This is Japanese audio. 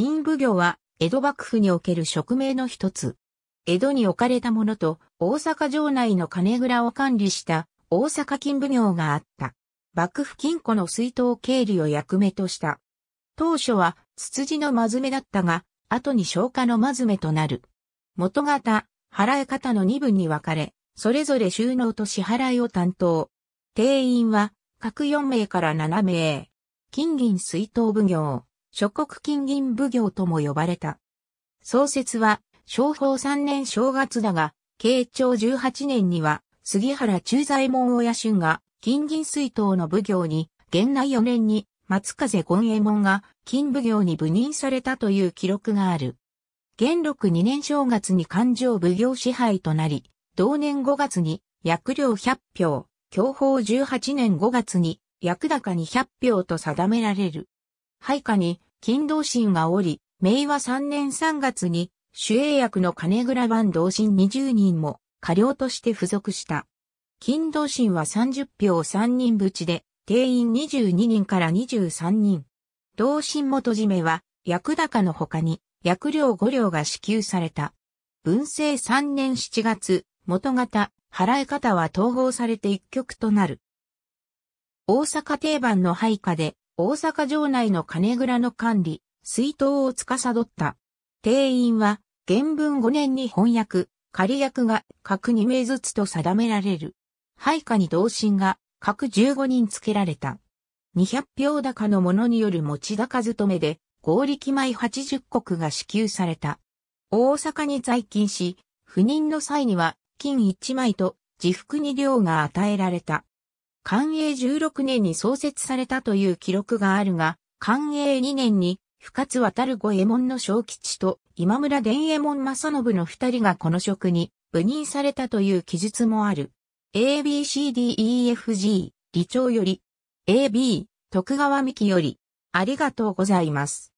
金奉行は、江戸幕府における職名の一つ。江戸に置かれたものと、大阪城内の金蔵を管理した、大阪金奉行があった。幕府金庫の水筒経理を役目とした。当初は、ツツジのまずめだったが、後に消化のまずめとなる。元型、払い方の二分に分かれ、それぞれ収納と支払いを担当。定員は、各4名から7名。金銀水筒奉行。諸国金銀奉行とも呼ばれた。創設は、昭法3年正月だが、慶長18年には、杉原中左衛門親春が、金銀水筒の奉行に、元内4年に、松風権右衛門が、金奉行に部任されたという記録がある。元禄2年正月に勘定奉行支配となり、同年5月に、薬料100票、享保18年5月に、薬高に百0 0票と定められる。配下に、金道心がおり、明和3年3月に、主営役の金倉版同心20人も、過料として付属した。金道心は30票3人ぶちで、定員22人から23人。同心元締めは、役高の他に、役料5両が支給された。文政3年7月、元型、払い方は統合されて一曲となる。大阪定番の配下で、大阪城内の金蔵の管理、水筒を司った。定員は、原文5年に翻訳、仮役が各2名ずつと定められる。配下に同心が各15人付けられた。200票高の者による持ち高勤めで、合力米80国が支給された。大阪に在勤し、赴任の際には、金1枚と自服2両が与えられた。寛永16年に創設されたという記録があるが、寛永2年に深津渡る五右衛門の小吉と今村伝右衛門正信の二人がこの職に部任されたという記述もある。ABCDEFG、理長より。AB、徳川幹より。ありがとうございます。